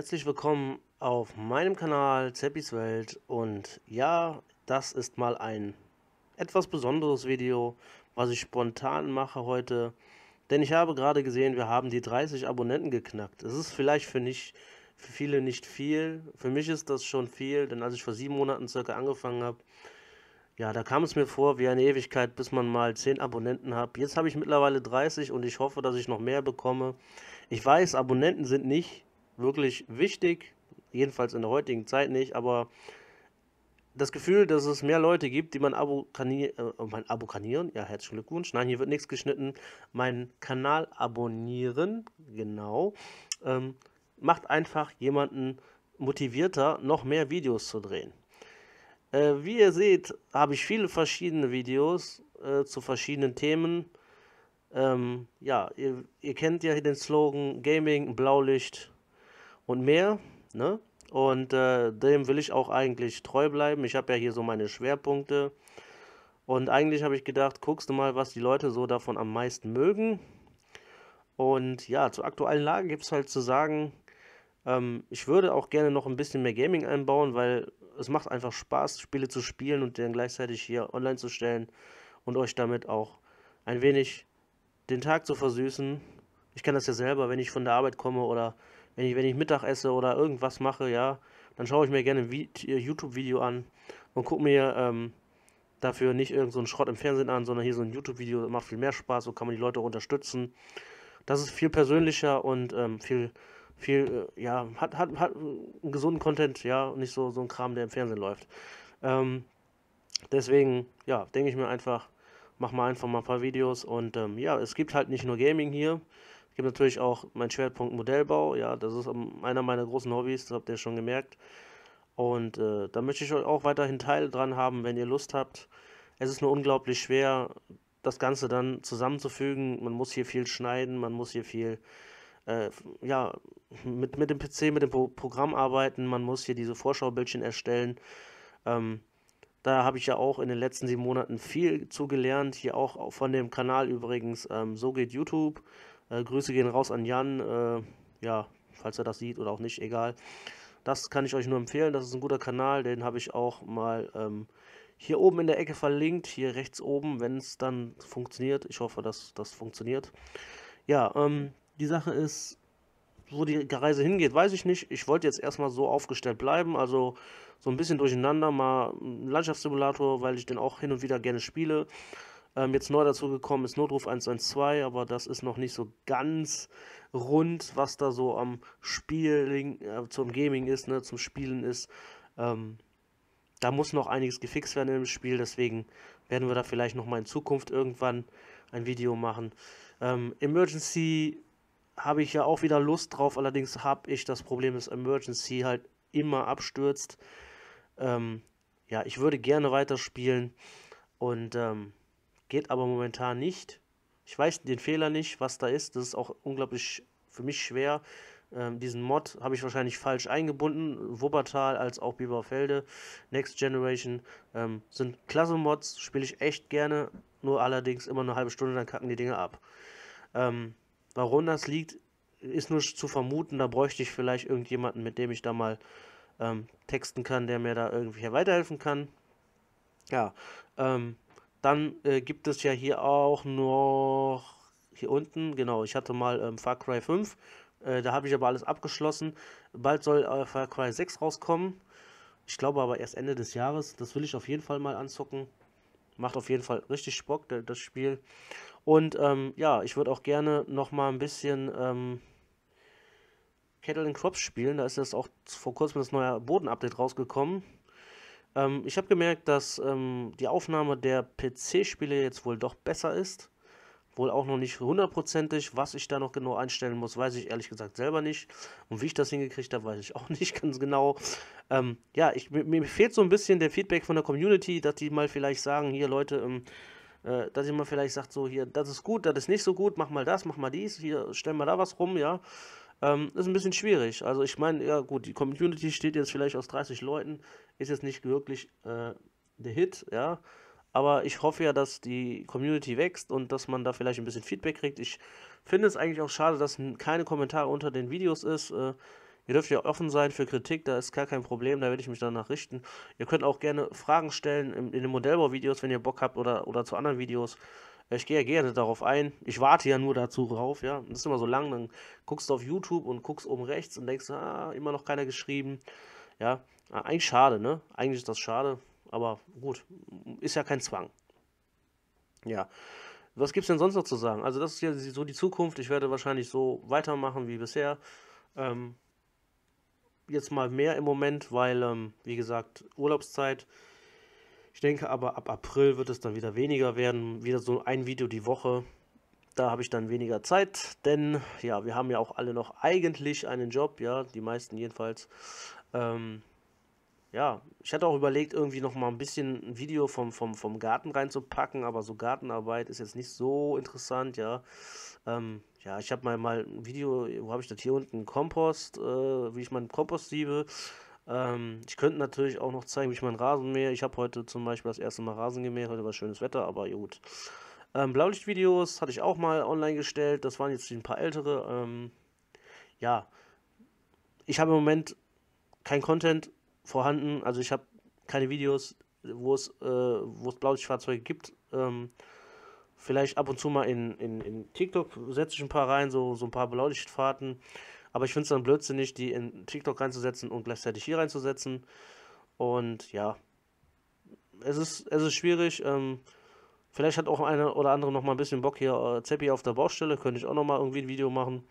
herzlich willkommen auf meinem Kanal Zeppis Welt und ja, das ist mal ein etwas besonderes Video, was ich spontan mache heute, denn ich habe gerade gesehen, wir haben die 30 Abonnenten geknackt. Das ist vielleicht für, nicht, für viele nicht viel, für mich ist das schon viel, denn als ich vor sieben Monaten circa angefangen habe, ja, da kam es mir vor wie eine Ewigkeit, bis man mal 10 Abonnenten hat. Jetzt habe ich mittlerweile 30 und ich hoffe, dass ich noch mehr bekomme. Ich weiß, Abonnenten sind nicht wirklich wichtig, jedenfalls in der heutigen Zeit nicht, aber das Gefühl, dass es mehr Leute gibt, die äh, oh, mein Abo, äh, mein kanieren, ja, herzlichen Glückwunsch, nein, hier wird nichts geschnitten, meinen Kanal abonnieren, genau, ähm, macht einfach jemanden motivierter, noch mehr Videos zu drehen. Äh, wie ihr seht, habe ich viele verschiedene Videos äh, zu verschiedenen Themen. Ähm, ja, ihr, ihr kennt ja den Slogan Gaming, Blaulicht, und mehr. Ne? Und äh, dem will ich auch eigentlich treu bleiben. Ich habe ja hier so meine Schwerpunkte. Und eigentlich habe ich gedacht, guckst du mal, was die Leute so davon am meisten mögen. Und ja, zur aktuellen Lage gibt es halt zu sagen, ähm, ich würde auch gerne noch ein bisschen mehr Gaming einbauen, weil es macht einfach Spaß, Spiele zu spielen und dann gleichzeitig hier online zu stellen und euch damit auch ein wenig den Tag zu versüßen. Ich kann das ja selber, wenn ich von der Arbeit komme oder wenn ich, wenn ich Mittag esse oder irgendwas mache, ja, dann schaue ich mir gerne ein YouTube-Video an und gucke mir ähm, dafür nicht irgendeinen so Schrott im Fernsehen an, sondern hier so ein YouTube-Video macht viel mehr Spaß, so kann man die Leute auch unterstützen. Das ist viel persönlicher und ähm, viel, viel, äh, ja, hat, hat, hat einen gesunden Content, ja, und nicht so, so ein Kram, der im Fernsehen läuft. Ähm, deswegen, ja, denke ich mir einfach, mach mal einfach mal ein paar Videos und ähm, ja, es gibt halt nicht nur Gaming hier, es gibt natürlich auch meinen Schwerpunkt Modellbau. Ja, das ist einer meiner großen Hobbys, das habt ihr schon gemerkt. Und äh, da möchte ich euch auch weiterhin Teil dran haben, wenn ihr Lust habt. Es ist nur unglaublich schwer, das Ganze dann zusammenzufügen. Man muss hier viel schneiden, man muss hier viel äh, ja, mit, mit dem PC, mit dem Pro Programm arbeiten, man muss hier diese Vorschaubildchen erstellen. Ähm, da habe ich ja auch in den letzten sieben Monaten viel zugelernt. Hier auch von dem Kanal übrigens, ähm, so geht YouTube. Äh, Grüße gehen raus an Jan. Äh, ja, falls er das sieht oder auch nicht, egal. Das kann ich euch nur empfehlen. Das ist ein guter Kanal. Den habe ich auch mal ähm, hier oben in der Ecke verlinkt. Hier rechts oben, wenn es dann funktioniert. Ich hoffe, dass das funktioniert. Ja, ähm, die Sache ist, wo die Reise hingeht, weiß ich nicht. Ich wollte jetzt erstmal so aufgestellt bleiben. Also so ein bisschen durcheinander. Mal Landschaftssimulator, weil ich den auch hin und wieder gerne spiele. Ähm, jetzt neu dazu gekommen ist Notruf 112, aber das ist noch nicht so ganz rund, was da so am Spiel äh, zum Gaming ist, ne, zum Spielen ist. Ähm, da muss noch einiges gefixt werden im Spiel, deswegen werden wir da vielleicht nochmal in Zukunft irgendwann ein Video machen. Ähm, Emergency habe ich ja auch wieder Lust drauf, allerdings habe ich das Problem, dass Emergency halt immer abstürzt. Ähm, ja, ich würde gerne weiterspielen und ähm, Geht aber momentan nicht. Ich weiß den Fehler nicht, was da ist. Das ist auch unglaublich für mich schwer. Ähm, diesen Mod habe ich wahrscheinlich falsch eingebunden. Wuppertal als auch Biberfelde, Next Generation ähm, sind klasse Mods, spiele ich echt gerne. Nur allerdings immer eine halbe Stunde, dann kacken die Dinge ab. Ähm, warum das liegt, ist nur zu vermuten. Da bräuchte ich vielleicht irgendjemanden, mit dem ich da mal ähm, texten kann, der mir da irgendwie weiterhelfen kann. Ja, ähm, dann äh, gibt es ja hier auch noch hier unten, genau, ich hatte mal ähm, Far Cry 5, äh, da habe ich aber alles abgeschlossen. Bald soll äh, Far Cry 6 rauskommen. Ich glaube aber erst Ende des Jahres. Das will ich auf jeden Fall mal anzocken. Macht auf jeden Fall richtig Bock, das Spiel. Und ähm, ja, ich würde auch gerne nochmal ein bisschen ähm, Cattle and Crops spielen. Da ist jetzt auch vor kurzem das neue Bodenupdate rausgekommen. Ähm, ich habe gemerkt, dass ähm, die Aufnahme der PC-Spiele jetzt wohl doch besser ist. Wohl auch noch nicht hundertprozentig. Was ich da noch genau einstellen muss, weiß ich ehrlich gesagt selber nicht. Und wie ich das hingekriegt habe, weiß ich auch nicht ganz genau. Ähm, ja, ich, mir, fehlt so ein bisschen der Feedback von der Community, dass die mal vielleicht sagen, hier Leute, ähm, äh, dass ihr mal vielleicht sagt, so hier, das ist gut, das ist nicht so gut, mach mal das, mach mal dies, hier stellen wir da was rum, ja. Ähm, ist ein bisschen schwierig. Also ich meine, ja gut, die Community steht jetzt vielleicht aus 30 Leuten, ist jetzt nicht wirklich äh, der Hit, ja. Aber ich hoffe ja, dass die Community wächst und dass man da vielleicht ein bisschen Feedback kriegt. Ich finde es eigentlich auch schade, dass keine Kommentare unter den Videos ist. Äh, ihr dürft ja offen sein für Kritik, da ist gar kein Problem, da werde ich mich danach richten. Ihr könnt auch gerne Fragen stellen in, in den Modellbau-Videos, wenn ihr Bock habt oder, oder zu anderen Videos. Ich gehe ja gerne darauf ein. Ich warte ja nur dazu rauf, ja. Das ist immer so lang. Dann guckst du auf YouTube und guckst oben rechts und denkst, ah, immer noch keiner geschrieben. Ja, eigentlich schade, ne? Eigentlich ist das schade, aber gut, ist ja kein Zwang. Ja. Was es denn sonst noch zu sagen? Also, das ist ja so die Zukunft. Ich werde wahrscheinlich so weitermachen wie bisher. Ähm, jetzt mal mehr im Moment, weil, ähm, wie gesagt, Urlaubszeit. Ich denke aber, ab April wird es dann wieder weniger werden. Wieder so ein Video die Woche. Da habe ich dann weniger Zeit, denn ja, wir haben ja auch alle noch eigentlich einen Job, ja, die meisten jedenfalls. Ähm, ja, ich hatte auch überlegt, irgendwie noch mal ein bisschen ein Video vom, vom, vom Garten reinzupacken, aber so Gartenarbeit ist jetzt nicht so interessant, ja. Ähm, ja, ich habe mal, mal ein Video, wo habe ich das hier unten, Kompost, äh, wie ich meinen Kompost siebe. Ähm, ich könnte natürlich auch noch zeigen, wie ich meinen Rasen mähe. Ich habe heute zum Beispiel das erste Mal Rasen gemäht. Heute war schönes Wetter, aber gut. Ähm, Blaulichtvideos hatte ich auch mal online gestellt. Das waren jetzt ein paar ältere. Ähm, ja, ich habe im Moment kein Content vorhanden. Also ich habe keine Videos, wo es, äh, Blaulichtfahrzeuge gibt. Ähm, vielleicht ab und zu mal in, in, in TikTok setze ich ein paar rein, so, so ein paar Blaulichtfahrten. Aber ich finde es dann blödsinnig, die in TikTok reinzusetzen und gleichzeitig hier reinzusetzen. Und ja, es ist, es ist schwierig. Ähm, vielleicht hat auch eine oder andere noch mal ein bisschen Bock hier. Äh, Zeppi auf der Baustelle, könnte ich auch noch mal irgendwie ein Video machen.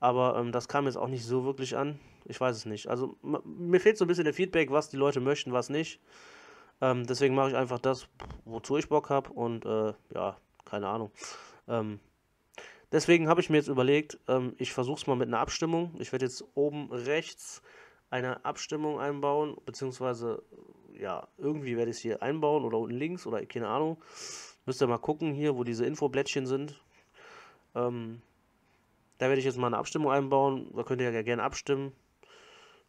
Aber ähm, das kam jetzt auch nicht so wirklich an. Ich weiß es nicht. Also mir fehlt so ein bisschen der Feedback, was die Leute möchten, was nicht. Ähm, deswegen mache ich einfach das, wozu ich Bock habe. Und äh, ja, keine Ahnung. Ähm, Deswegen habe ich mir jetzt überlegt, ähm, ich versuche es mal mit einer Abstimmung. Ich werde jetzt oben rechts eine Abstimmung einbauen, beziehungsweise ja, irgendwie werde ich es hier einbauen oder unten links oder keine Ahnung. Müsst ihr mal gucken hier, wo diese Infoblättchen sind. Ähm, da werde ich jetzt mal eine Abstimmung einbauen. Da könnt ihr ja gerne abstimmen,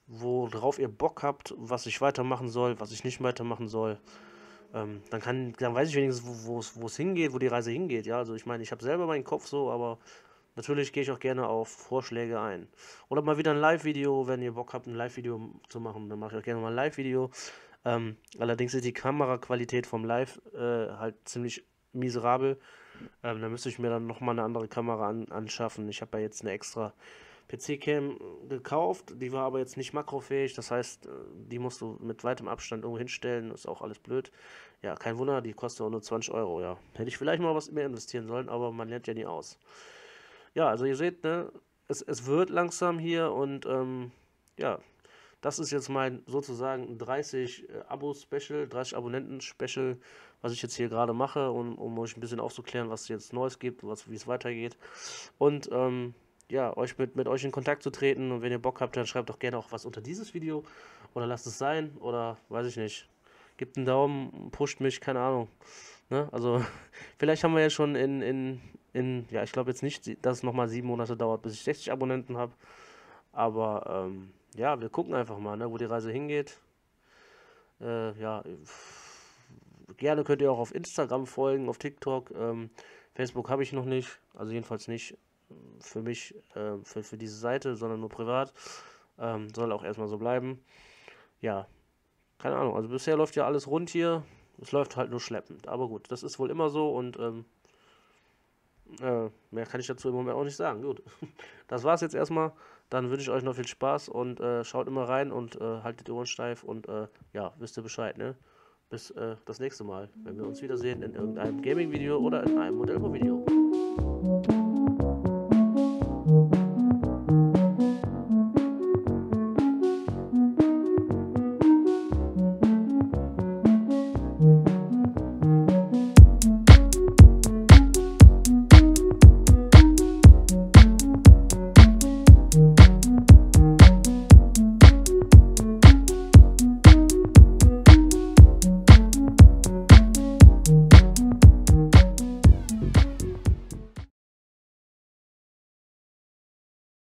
worauf ihr Bock habt, was ich weitermachen soll, was ich nicht weitermachen soll ähm, dann kann, dann weiß ich wenigstens, wo es hingeht, wo die Reise hingeht. Ja, also ich meine, ich habe selber meinen Kopf so, aber natürlich gehe ich auch gerne auf Vorschläge ein. Oder mal wieder ein Live-Video, wenn ihr Bock habt, ein Live-Video zu machen, dann mache ich auch gerne mal ein Live-Video. Ähm, allerdings ist die Kameraqualität vom Live äh, halt ziemlich miserabel. Ähm, da müsste ich mir dann nochmal eine andere Kamera an, anschaffen. Ich habe ja jetzt eine extra PC-Cam äh, gekauft, die war aber jetzt nicht makrofähig, das heißt, äh, die musst du mit weitem Abstand irgendwo hinstellen, ist auch alles blöd. Ja, kein Wunder, die kostet auch nur 20 Euro, ja. Hätte ich vielleicht mal was mehr investieren sollen, aber man lernt ja nie aus. Ja, also ihr seht, ne, es, es wird langsam hier und ähm, ja, das ist jetzt mein sozusagen 30 äh, Abo-Special, 30 Abonnenten-Special, was ich jetzt hier gerade mache, um, um euch ein bisschen aufzuklären, was es jetzt Neues gibt, wie es weitergeht. Und ähm, ja, euch mit, mit euch in Kontakt zu treten. Und wenn ihr Bock habt, dann schreibt doch gerne auch was unter dieses Video. Oder lasst es sein. Oder weiß ich nicht. Gebt einen Daumen, pusht mich, keine Ahnung. Ne? Also, vielleicht haben wir ja schon in, in, in ja, ich glaube jetzt nicht, dass es nochmal sieben Monate dauert, bis ich 60 Abonnenten habe. Aber ähm, ja, wir gucken einfach mal, ne, wo die Reise hingeht. Äh, ja, gerne könnt ihr auch auf Instagram folgen, auf TikTok. Ähm, Facebook habe ich noch nicht, also jedenfalls nicht für mich, äh, für, für diese Seite, sondern nur privat. Ähm, soll auch erstmal so bleiben. Ja, keine Ahnung. Also bisher läuft ja alles rund hier. Es läuft halt nur schleppend. Aber gut, das ist wohl immer so und ähm, äh, mehr kann ich dazu im Moment auch nicht sagen. Gut, das war's jetzt erstmal. Dann wünsche ich euch noch viel Spaß und äh, schaut immer rein und äh, haltet die Ohren steif und äh, ja, wisst ihr Bescheid, ne? Bis äh, das nächste Mal, wenn wir uns wiedersehen in irgendeinem Gaming-Video oder in einem Modellbau-Video.